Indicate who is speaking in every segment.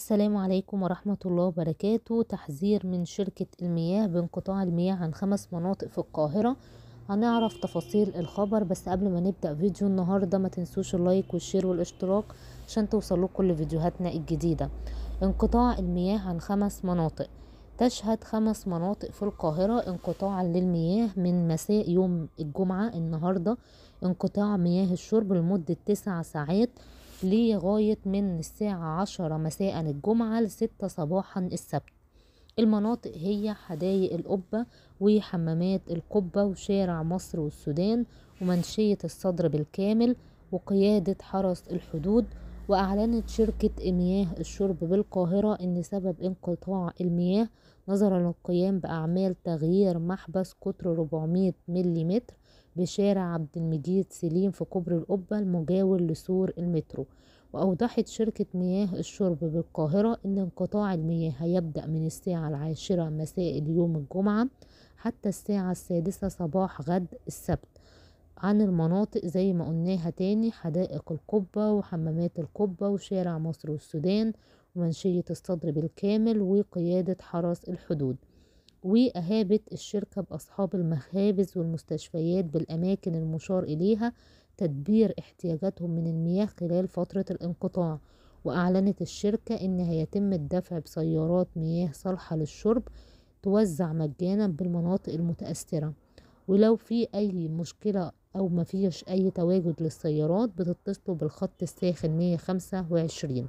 Speaker 1: السلام عليكم ورحمة الله وبركاته تحذير من شركة المياه بانقطاع المياه عن خمس مناطق في القاهرة هنعرف تفاصيل الخبر بس قبل ما نبدأ فيديو النهاردة ما تنسوش اللايك والشير والاشتراك عشان توصلوا كل فيديوهاتنا الجديدة انقطاع المياه عن خمس مناطق تشهد خمس مناطق في القاهرة انقطاعا للمياه من مساء يوم الجمعة النهاردة انقطاع مياه الشرب لمدة تسع ساعات لغاية من الساعة عشرة مساء الجمعة لستة صباحا السبت المناطق هي حدائق القبة وحمامات القبة وشارع مصر والسودان ومنشية الصدر بالكامل وقيادة حرس الحدود وأعلنت شركة مياه الشرب بالقاهرة أن سبب انقطاع المياه نظرا للقيام بأعمال تغيير محبس قطر 400 مليمتر بشارع عبد المجيد سليم في كوبري القبة المجاور لسور المترو وأوضحت شركة مياه الشرب بالقاهرة إن انقطاع المياه هيبدأ من الساعة العاشرة مساء اليوم الجمعة حتى الساعة السادسة صباح غد السبت عن المناطق زي ما قلناها تاني حدائق القبة وحمامات القبة وشارع مصر والسودان ومنشية الصدر بالكامل وقيادة حرس الحدود وأهابت الشركة بأصحاب المخابز والمستشفيات بالأماكن المشار إليها تدبير احتياجاتهم من المياه خلال فترة الانقطاع وأعلنت الشركة إن هيتم الدفع بسيارات مياه صالحة للشرب توزع مجانا بالمناطق المتأثرة ولو في أي مشكلة أو مفيش أي تواجد للسيارات بتتصلوا بالخط الساخن 125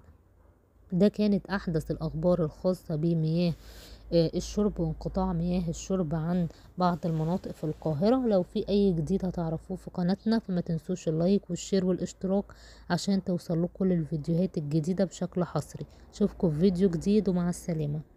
Speaker 1: ده كانت أحدث الأخبار الخاصة بمياه آه، الشرب وانقطاع مياه الشرب عن بعض المناطق في القاهرة لو في أي جديد هتعرفوه في قناتنا فما تنسوش اللايك والشير والاشتراك عشان توصل كل الفيديوهات الجديدة بشكل حصري اشوفكم في فيديو جديد ومع السلامة